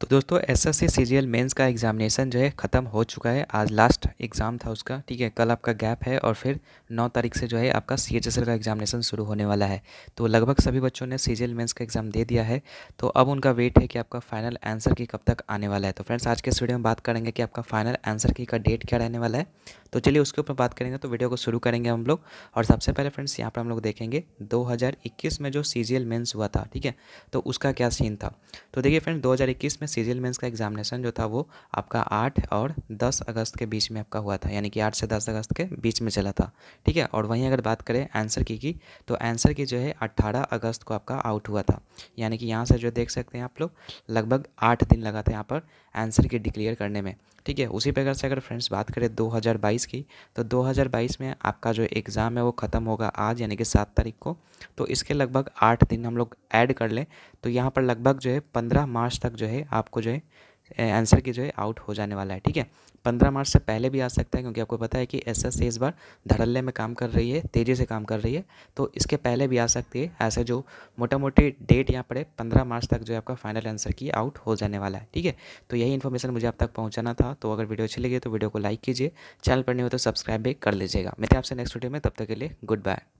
तो दोस्तों S S C C G L mains का एग्जामिनेशन जो है ख़त्म हो चुका है आज लास्ट एग्ज़ाम था उसका ठीक है कल आपका गैप है और फिर 9 तारीख से जो है आपका सी एच एस एल का एग्जामिनेशन शुरू होने वाला है तो लगभग सभी बच्चों ने सी जी एल मेन्स का एग्ज़ाम दे दिया है तो अब उनका वेट है कि आपका फाइनल आंसर की कब तक आने वाला है तो फ्रेंड्स आज के इस वीडियो में बात करेंगे कि आपका फाइनल आंसर की का डेट क्या रहने वाला है तो चलिए उसके ऊपर बात करेंगे तो वीडियो को शुरू करेंगे हम लोग और सबसे पहले फ्रेंड्स यहाँ पर हम लोग देखेंगे 2021 में जो सी जी एल मेन्स हुआ था ठीक है तो उसका क्या सीन था तो देखिए फ्रेंड्स 2021 में सीजियल मेंस का एग्जामिनेशन जो था वो आपका आठ और दस अगस्त के बीच में आपका हुआ था यानी कि आठ से दस अगस्त के बीच में चला था ठीक है और वहीं अगर बात करें आंसर की की तो आंसर की जो है अट्ठारह अगस्त को आपका आउट हुआ था यानी कि यहाँ से जो देख सकते हैं आप लोग लगभग आठ दिन लगा था यहाँ पर आंसर की डिक्लेयर करने में ठीक है उसी प्रकार से अगर फ्रेंड्स बात करें 2022 की तो 2022 में आपका जो एग्ज़ाम है वो ख़त्म होगा आज यानी कि सात तारीख को तो इसके लगभग आठ दिन हम लोग ऐड कर लें तो यहाँ पर लगभग जो है पंद्रह मार्च तक जो है आप आपको जो है आंसर की जो है आउट हो जाने वाला है ठीक है पंद्रह मार्च से पहले भी आ सकता है क्योंकि आपको पता है कि एस एस इस बार धड़ल्ले में काम कर रही है तेज़ी से काम कर रही है तो इसके पहले भी आ सकती है ऐसे जो मोटा मोटी डेट यहाँ पड़े पंद्रह मार्च तक जो है आपका फाइनल आंसर की आउट हो जाने वाला है ठीक है तो यही इन्फॉर्मेशन मुझे आप तक पहुँचाना था तो अगर वीडियो अच्छी लगी तो वीडियो को लाइक कीजिए चैनल पर नहीं हो तो सब्सक्राइब भी कर लीजिएगा मेरे आपसे नेक्स्ट वीडियो में तब तक के लिए गुड बाय